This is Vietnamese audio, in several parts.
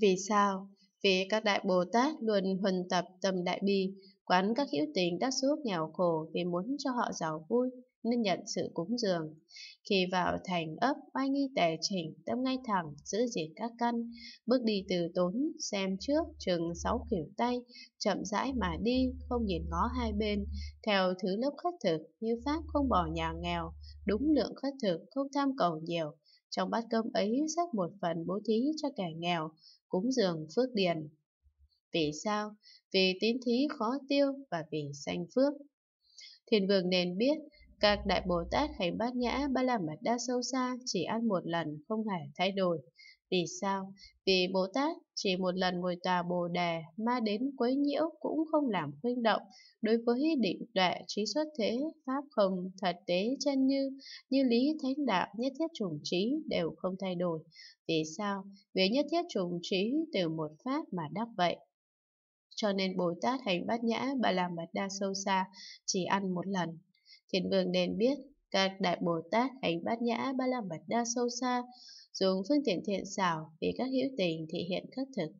Vì sao? Vì các đại Bồ Tát luôn huân tập tâm đại bi, quán các hữu tình đắc suốt nghèo khổ vì muốn cho họ giàu vui, nên nhận sự cúng dường. Khi vào thành ấp, oai nghi tề chỉnh, tâm ngay thẳng, giữ gìn các căn, bước đi từ tốn, xem trước, chừng sáu kiểu tay, chậm rãi mà đi, không nhìn ngó hai bên, theo thứ lớp khất thực, như Pháp không bỏ nhà nghèo, đúng lượng khất thực, không tham cầu nhiều, trong bát cơm ấy rất một phần bố thí cho kẻ nghèo, cúng dường phước điền. Vì sao? Vì tín thí khó tiêu và vì sanh phước. Thiên vương nên biết, các đại Bồ Tát hành bát nhã ba la mật đa sâu xa chỉ ăn một lần không hề thay đổi, vì sao? Vì Bồ Tát chỉ một lần ngồi tòa Bồ Đề mà đến quấy nhiễu cũng không làm khuynh động. Đối với định tuệ trí xuất thế, pháp không thật tế chân như, như lý thánh đạo nhất thiết trùng trí đều không thay đổi. Vì sao? Vì nhất thiết trùng trí từ một pháp mà đắc vậy. Cho nên Bồ Tát hành bát nhã bà làm mật đa sâu xa, chỉ ăn một lần. Thiền vương nên biết, các đại Bồ Tát hành bát nhã ba la mật đa sâu xa dùng phương tiện thiện xảo vì các hữu tình thị hiện khất thực.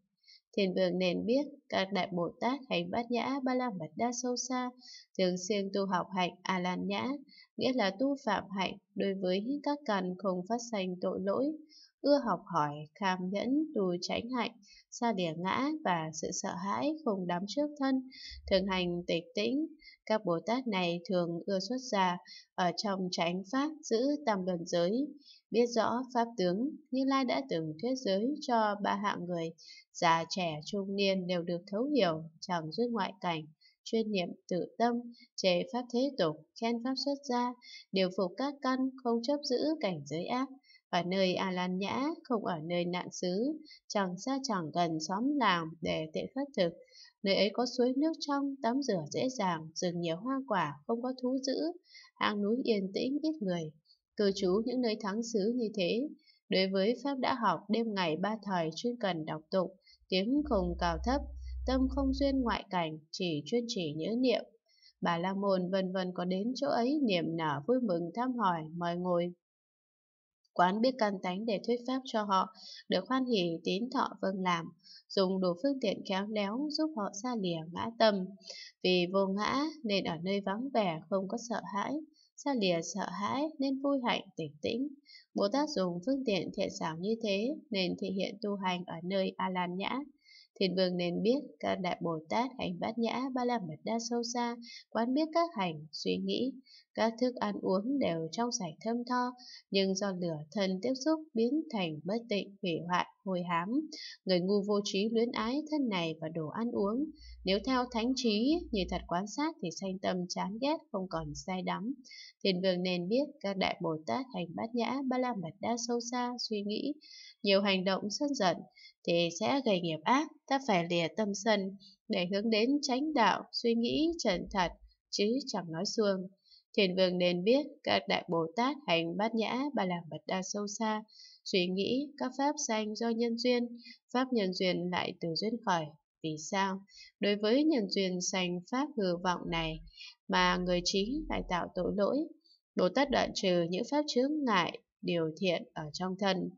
Thiền vương nên biết các đại Bồ Tát hành bát nhã ba la mật đa sâu xa, thường xuyên tu học hạnh a à lan nhã, nghĩa là tu phạm hạnh đối với các căn không phát sanh tội lỗi, ưa học hỏi, kham nhẫn, tu tránh hạnh, xa đỉa ngã và sự sợ hãi không đám trước thân, thường hành tịch tĩnh. Các Bồ Tát này thường ưa xuất gia ở trong tránh pháp giữ tam luân giới, Biết rõ Pháp tướng, Như Lai đã từng thuyết giới cho ba hạng người, già trẻ trung niên đều được thấu hiểu, chẳng rút ngoại cảnh, chuyên niệm tự tâm, chế pháp thế tục, khen pháp xuất gia, điều phục các căn, không chấp giữ cảnh giới ác. Ở nơi A Lan Nhã, không ở nơi nạn xứ, chẳng xa chẳng gần xóm làng để tiện khất thực. Nơi ấy có suối nước trong, tắm rửa dễ dàng, rừng nhiều hoa quả, không có thú dữ, hang núi yên tĩnh ít người, cư trú những nơi thắng xứ như thế. Đối với Pháp đã học đêm ngày ba thời chuyên cần đọc tụng, tiếng không cao thấp, tâm không duyên ngoại cảnh, chỉ chuyên chỉ nhớ niệm. Bà La Môn vân vân có đến chỗ ấy niềm nở vui mừng thăm hỏi, mời ngồi. Quán biết căn tánh để thuyết pháp cho họ, được hoan hỉ tín thọ vâng làm, dùng đủ phương tiện khéo léo giúp họ xa lìa ngã tâm. Vì vô ngã nên ở nơi vắng vẻ không có sợ hãi, xa lìa sợ hãi nên vui hạnh tỉnh tĩnh. Bồ Tát dùng phương tiện thiện xảo như thế nên thể hiện tu hành ở nơi A Lan Nhã thiền vương nên biết các đại Bồ Tát hành bát nhã ba la mật đa sâu xa, quán biết các hành, suy nghĩ, các thức ăn uống đều trong sạch thơm tho, nhưng do lửa thân tiếp xúc biến thành bất tịnh, hủy hoại, hồi hám. Người ngu vô trí luyến ái thân này và đồ ăn uống. Nếu theo thánh trí, như thật quan sát thì sanh tâm chán ghét, không còn sai đắm. Thiền vương nên biết các đại Bồ Tát hành bát nhã, ba la mật đa sâu xa, suy nghĩ, nhiều hành động sân giận, thì sẽ gây nghiệp ác, ta phải lìa tâm sân để hướng đến chánh đạo, suy nghĩ chân thật, chứ chẳng nói xuông. Thiền vương nên biết các đại Bồ Tát hành bát nhã ba la mật đa sâu xa, suy nghĩ các pháp sanh do nhân duyên, pháp nhân duyên lại từ duyên khởi. Vì sao? Đối với nhân duyên sanh pháp hư vọng này mà người trí lại tạo tội lỗi, Bồ Tát đoạn trừ những pháp chướng ngại, điều thiện ở trong thân.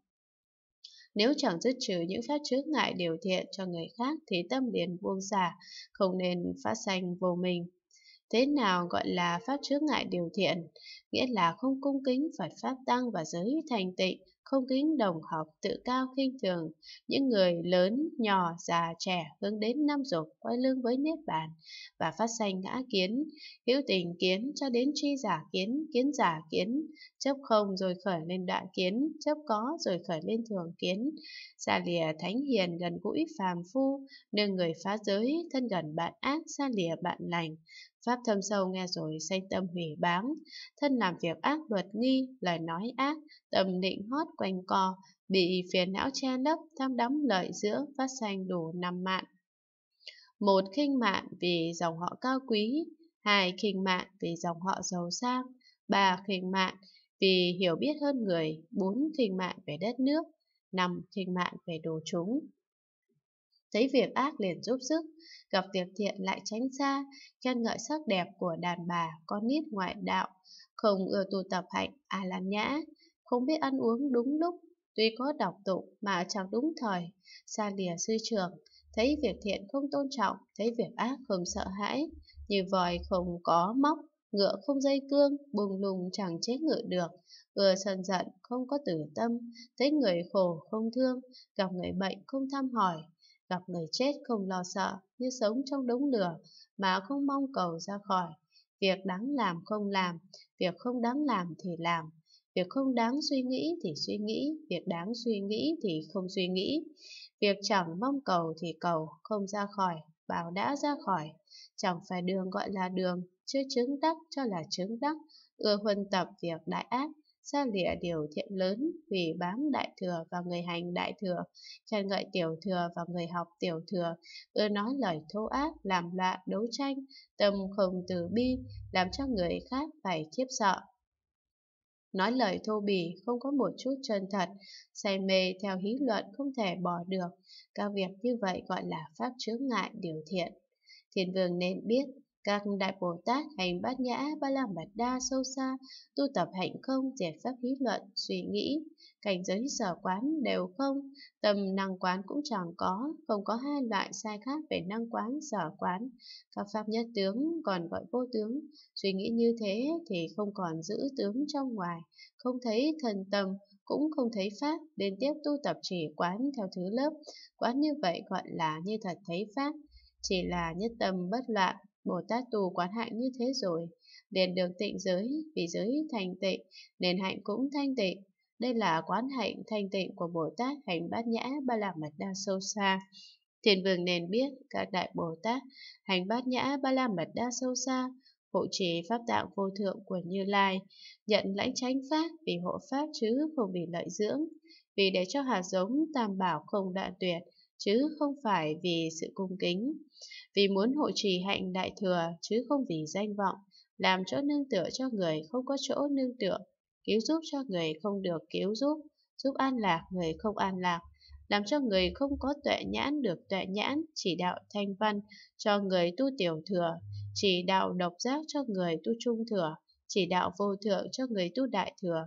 Nếu chẳng dứt trừ những pháp chướng ngại điều thiện cho người khác thì tâm liền buông xả, không nên phát sanh vô mình. Thế nào gọi là pháp chướng ngại điều thiện? Nghĩa là không cung kính Phật Pháp Tăng và giới thành tịnh, không kính đồng học tự cao khinh thường, những người lớn, nhỏ, già, trẻ hướng đến nam dục quay lưng với niết bàn và phát sanh ngã kiến, hữu tình kiến cho đến tri giả kiến, kiến giả kiến, chấp không rồi khởi lên đại kiến, chấp có rồi khởi lên thường kiến, xa lìa thánh hiền gần gũi phàm phu, nương người phá giới, thân gần bạn ác, xa lìa bạn lành, Pháp thâm sâu nghe rồi sanh tâm hủy báng, thân làm việc ác luật nghi, lời nói ác, tâm định hót quanh co, bị phiền não che lấp, tham đắm lợi giữa, phát sanh đủ năm mạng. Một khinh mạng vì dòng họ cao quý, hai khinh mạng vì dòng họ giàu sang, ba khinh mạng vì hiểu biết hơn người, bốn khinh mạng về đất nước, năm khinh mạng về đồ chúng thấy việc ác liền giúp sức, gặp việc thiện lại tránh xa, khen ngợi sắc đẹp của đàn bà, con nít ngoại đạo, không ưa tu tập hạnh, à làm nhã, không biết ăn uống đúng lúc, tuy có đọc tụng mà chẳng đúng thời, xa lìa sư trường, thấy việc thiện không tôn trọng, thấy việc ác không sợ hãi, như vòi không có móc, ngựa không dây cương, bùng lùng chẳng chế ngự được, vừa sân giận không có tử tâm, thấy người khổ không thương, gặp người bệnh không thăm hỏi, gặp người chết không lo sợ như sống trong đống lửa mà không mong cầu ra khỏi. Việc đáng làm không làm, việc không đáng làm thì làm, việc không đáng suy nghĩ thì suy nghĩ, việc đáng suy nghĩ thì không suy nghĩ, việc chẳng mong cầu thì cầu, không ra khỏi, bảo đã ra khỏi, chẳng phải đường gọi là đường, chưa chứng đắc cho là chứng đắc, ưa huân tập việc đại ác ra lịa điều thiện lớn, vì bám đại thừa và người hành đại thừa, khen ngợi tiểu thừa và người học tiểu thừa, ưa nói lời thô ác, làm lạ đấu tranh, tâm không từ bi, làm cho người khác phải khiếp sợ. Nói lời thô bỉ, không có một chút chân thật, say mê theo hí luận không thể bỏ được, các việc như vậy gọi là pháp chướng ngại điều thiện. Thiên vương nên biết, các đại Bồ Tát hành bát nhã, ba la mật đa sâu xa, tu tập hạnh không, diệt pháp lý luận, suy nghĩ, cảnh giới sở quán đều không, tầm năng quán cũng chẳng có, không có hai loại sai khác về năng quán, sở quán, các pháp nhất tướng còn gọi vô tướng, suy nghĩ như thế thì không còn giữ tướng trong ngoài, không thấy thần tầm, cũng không thấy pháp, liên tiếp tu tập chỉ quán theo thứ lớp, quán như vậy gọi là như thật thấy pháp, chỉ là nhất tâm bất loạn, Bồ Tát tu quán hạnh như thế rồi, liền được tịnh giới, vì giới thành tịnh, nên hạnh cũng thanh tịnh. Đây là quán hạnh thanh tịnh của Bồ Tát hành bát nhã ba la mật đa sâu xa. Thiền vương nên biết các đại Bồ Tát hành bát nhã ba la mật đa sâu xa, hộ trì pháp đạo vô thượng của Như Lai, nhận lãnh chánh pháp vì hộ pháp chứ không vì lợi dưỡng, vì để cho hạt giống tam bảo không đoạn tuyệt, chứ không phải vì sự cung kính, vì muốn hộ trì hạnh đại thừa chứ không vì danh vọng, làm chỗ nương tựa cho người không có chỗ nương tựa, cứu giúp cho người không được cứu giúp, giúp an lạc người không an lạc, làm cho người không có tuệ nhãn được tuệ nhãn, chỉ đạo thanh văn cho người tu tiểu thừa, chỉ đạo độc giác cho người tu trung thừa, chỉ đạo vô thượng cho người tu đại thừa.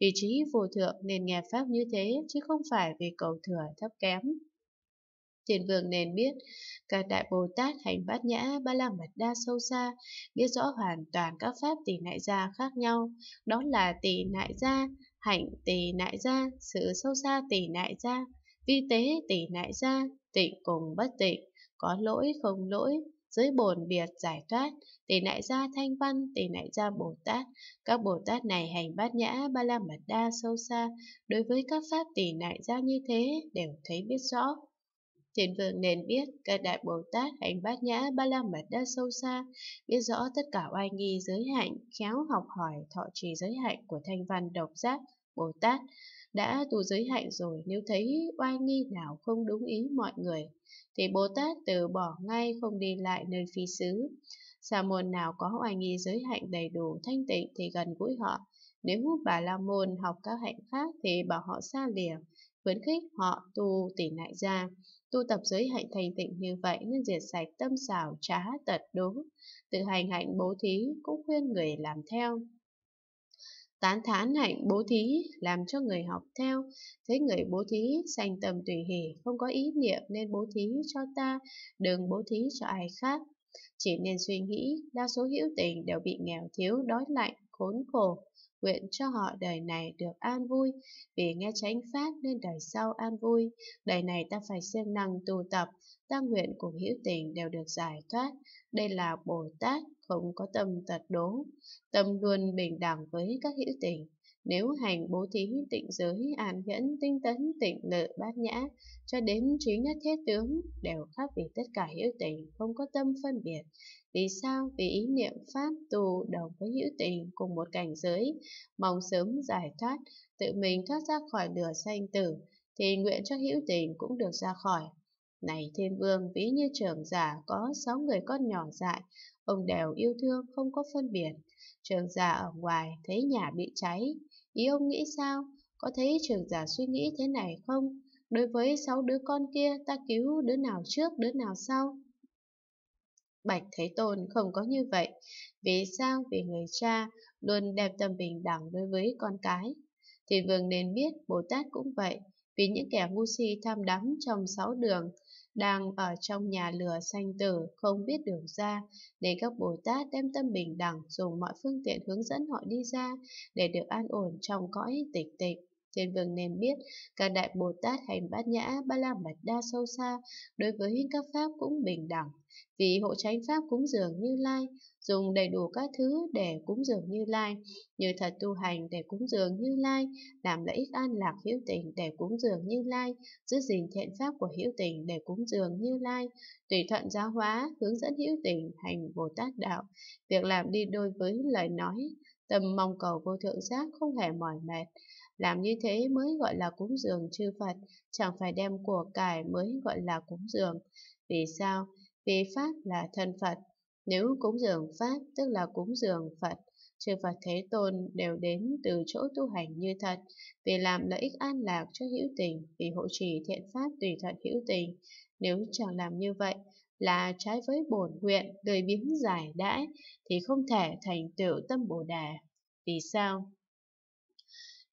Vì trí vô thượng nên nghe Pháp như thế, chứ không phải vì cầu thừa thấp kém thiền vương nên biết, các Đại Bồ Tát hành bát nhã ba la mật đa sâu xa, biết rõ hoàn toàn các pháp tỷ nại gia khác nhau, đó là tỷ nại gia, hạnh tỷ nại gia, sự sâu xa tỷ nại gia, vi tế tỷ nại gia, tịnh cùng bất tịnh, có lỗi không lỗi, dưới bồn biệt giải thoát, tỷ nại gia thanh văn, tỷ nại gia Bồ Tát. Các Bồ Tát này hành bát nhã, ba la mật đa sâu xa, đối với các pháp tỷ nại gia như thế đều thấy biết rõ thiện vương nên biết, các đại Bồ Tát hành bát nhã ba la mật đa sâu xa, biết rõ tất cả oai nghi giới hạnh, khéo học hỏi thọ trì giới hạnh của thanh văn độc giác, Bồ Tát. Đã tu giới hạnh rồi, nếu thấy oai nghi nào không đúng ý mọi người, thì Bồ Tát từ bỏ ngay không đi lại nơi phi xứ. Sa môn nào có oai nghi giới hạnh đầy đủ thanh tịnh thì gần gũi họ. Nếu bà la môn học các hạnh khác thì bảo họ xa lìa, khuyến khích họ tu tỉ nại ra. Tu tập giới hạnh thành tịnh như vậy nên diệt sạch tâm xảo trá tật đố, tự hành hạnh bố thí cũng khuyên người làm theo. Tán thán hạnh bố thí làm cho người học theo, thấy người bố thí sanh tâm tùy hỷ, không có ý niệm nên bố thí cho ta, đừng bố thí cho ai khác. Chỉ nên suy nghĩ, đa số hữu tình đều bị nghèo thiếu, đói lạnh, khốn khổ, Nguyện cho họ đời này được an vui, vì nghe chánh pháp nên đời sau an vui. Đời này ta phải siêng năng tu tập, ta nguyện cùng hữu tình đều được giải thoát. Đây là Bồ Tát, không có tâm tật đố, tâm luôn bình đẳng với các hữu tình. Nếu hành bố thí tịnh giới, an nhẫn, tinh tấn, tịnh lợi bát nhã, cho đến trí nhất thế tướng, đều khác vì tất cả hữu tình, không có tâm phân biệt. Vì sao? Vì ý niệm Pháp tù đồng với hữu tình cùng một cảnh giới, mong sớm giải thoát, tự mình thoát ra khỏi lửa sanh tử, thì nguyện cho hữu tình cũng được ra khỏi. Này thiên vương, ví như trường giả có sáu người con nhỏ dại, ông đều yêu thương không có phân biệt. Trường giả ở ngoài thấy nhà bị cháy, Ý ông nghĩ sao? Có thấy trưởng giả suy nghĩ thế này không? Đối với sáu đứa con kia, ta cứu đứa nào trước, đứa nào sau? Bạch Thế Tôn không có như vậy. Vì sao? Vì người cha luôn đem tâm bình đẳng đối với con cái. Thì vương nên biết Bồ Tát cũng vậy, vì những kẻ ngu si tham đắm trong sáu đường đang ở trong nhà lửa sanh tử không biết đường ra để các Bồ Tát đem tâm bình đẳng dùng mọi phương tiện hướng dẫn họ đi ra để được an ổn trong cõi tịch tịch. Trên vườn nên biết, cả Đại Bồ Tát hành bát nhã, ba la mật đa sâu xa, đối với hình các pháp cũng bình đẳng. Vì hộ tránh pháp cúng dường như lai, dùng đầy đủ các thứ để cúng dường như lai, như thật tu hành để cúng dường như lai, làm lợi ích an lạc hữu tình để cúng dường như lai, giữ gìn thiện pháp của hữu tình để cúng dường như lai, tùy thuận giáo hóa, hướng dẫn hữu tình hành Bồ Tát đạo, việc làm đi đôi với lời nói, tâm mong cầu vô thượng giác không hề mỏi mệt. Làm như thế mới gọi là cúng dường chư Phật, chẳng phải đem của cải mới gọi là cúng dường. Vì sao? Vì Pháp là thân Phật. Nếu cúng dường Pháp tức là cúng dường Phật, chư Phật Thế Tôn đều đến từ chỗ tu hành như thật, vì làm lợi ích an lạc cho hữu tình, vì hộ trì thiện pháp tùy thuận hữu tình. Nếu chẳng làm như vậy, là trái với bổn nguyện, đời biếng giải đãi, thì không thể thành tựu tâm Bồ Đà. Vì sao?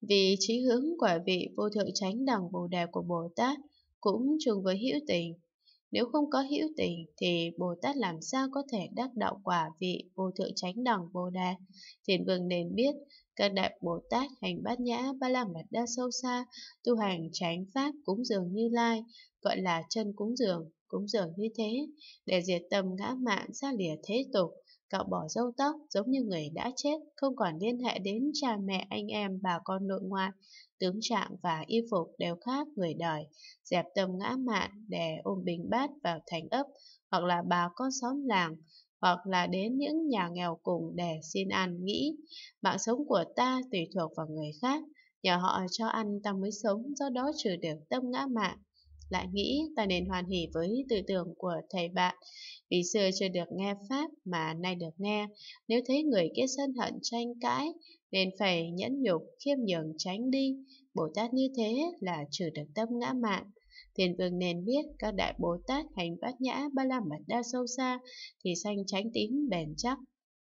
vì trí hướng quả vị vô thượng chánh đẳng bồ đề của Bồ Tát cũng chung với hữu tình. Nếu không có hữu tình thì Bồ Tát làm sao có thể đắc đạo quả vị vô thượng chánh đẳng Bồ Đề? Thiền Vương nên biết các đại Bồ Tát hành bát nhã ba la mật đa sâu xa, tu hành chánh pháp cúng dường như lai, gọi là chân cúng dường, cúng dường như thế, để diệt tâm ngã mạn xa lìa thế tục, Cạo bỏ râu tóc giống như người đã chết, không còn liên hệ đến cha mẹ anh em, bà con nội ngoại. Tướng trạng và y phục đều khác người đời, dẹp tâm ngã mạn để ôm bình bát vào thành ấp, hoặc là bà con xóm làng, hoặc là đến những nhà nghèo cùng để xin ăn nghĩ. Mạng sống của ta tùy thuộc vào người khác, nhờ họ cho ăn ta mới sống, do đó trừ được tâm ngã mạn lại nghĩ ta nên hoàn hỉ với tư tưởng của thầy bạn. Vì xưa chưa được nghe Pháp mà nay được nghe, nếu thấy người kia sân hận tranh cãi, nên phải nhẫn nhục, khiêm nhường tránh đi. Bồ Tát như thế là trừ được tâm ngã mạn. Thiền vương nên biết các đại Bồ Tát hành bát nhã ba la mật đa sâu xa thì sanh tránh tín bền chắc.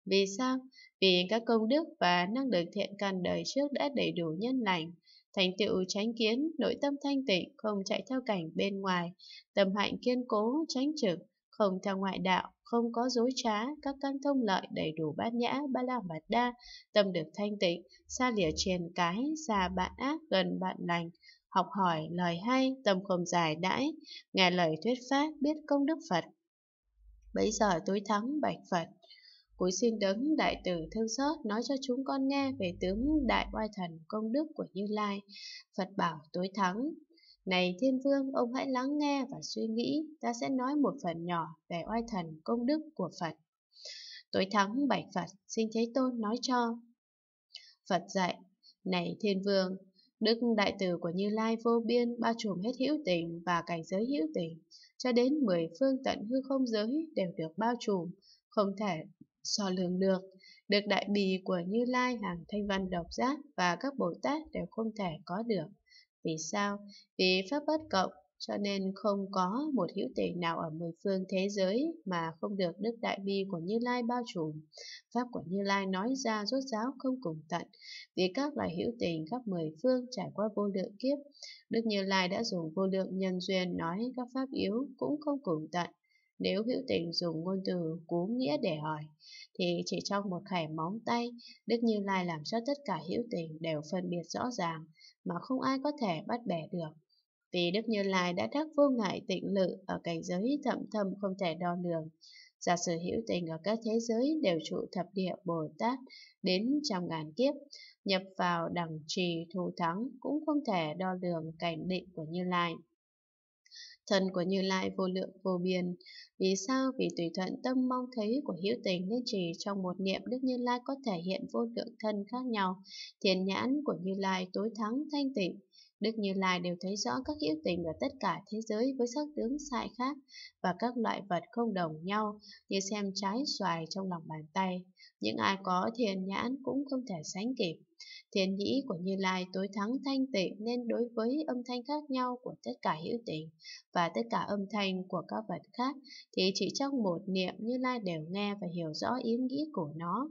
Vì sao? Vì các công đức và năng lực thiện căn đời trước đã đầy đủ nhân lành, thành tựu chánh kiến, nội tâm thanh tịnh, không chạy theo cảnh bên ngoài, tâm hạnh kiên cố, chánh trực, không theo ngoại đạo, không có dối trá, các căn thông lợi đầy đủ bát nhã, ba la mật đa, tâm được thanh tịnh, xa lìa triền cái, xa bạn ác, gần bạn lành, học hỏi lời hay, tâm không dài đãi, nghe lời thuyết pháp, biết công đức Phật. Bấy giờ tối thắng bạch Phật. Cuối xin đấng đại từ thương xót nói cho chúng con nghe về tướng đại oai thần công đức của Như Lai. Phật bảo tối thắng. Này thiên vương, ông hãy lắng nghe và suy nghĩ, ta sẽ nói một phần nhỏ về oai thần công đức của Phật. Tối thắng bạch Phật, xin Thế Tôn nói cho. Phật dạy, này thiên vương, đức đại từ của Như Lai vô biên bao trùm hết hữu tình và cảnh giới hữu tình, cho đến mười phương tận hư không giới đều được bao trùm, không thể so lường được, được đại bì của Như Lai hàng thanh văn độc giác và các Bồ Tát đều không thể có được. Vì sao? Vì Pháp bất cộng, cho nên không có một hữu tỷ nào ở mười phương thế giới mà không được đức đại bi của Như Lai bao trùm. Pháp của Như Lai nói ra rốt ráo không cùng tận, vì các loài hữu tình khắp mười phương trải qua vô lượng kiếp. Đức Như Lai đã dùng vô lượng nhân duyên nói các pháp yếu cũng không cùng tận, nếu hữu tình dùng ngôn từ cú nghĩa để hỏi, thì chỉ trong một khải móng tay, Đức Như Lai làm cho tất cả hữu tình đều phân biệt rõ ràng, mà không ai có thể bắt bẻ được. Vì Đức Như Lai đã thắc vô ngại tịnh lự ở cảnh giới thậm thâm không thể đo lường, giả sử hữu tình ở các thế giới đều trụ thập địa Bồ Tát đến trăm ngàn kiếp, nhập vào đẳng trì thù thắng cũng không thể đo lường cảnh định của Như Lai. Thần của Như Lai vô lượng vô biên. Vì sao? Vì tùy thuận tâm mong thấy của hữu tình nên chỉ trong một niệm Đức Như Lai có thể hiện vô lượng thân khác nhau. Thiền nhãn của Như Lai tối thắng thanh tịnh. Đức Như Lai đều thấy rõ các hữu tình ở tất cả thế giới với sắc tướng sai khác và các loại vật không đồng nhau như xem trái xoài trong lòng bàn tay. Những ai có thiền nhãn cũng không thể sánh kịp. Thiền nhĩ của Như Lai tối thắng thanh tịnh nên đối với âm thanh khác nhau của tất cả hữu tình và tất cả âm thanh của các vật khác thì chỉ trong một niệm Như Lai đều nghe và hiểu rõ ý nghĩa của nó.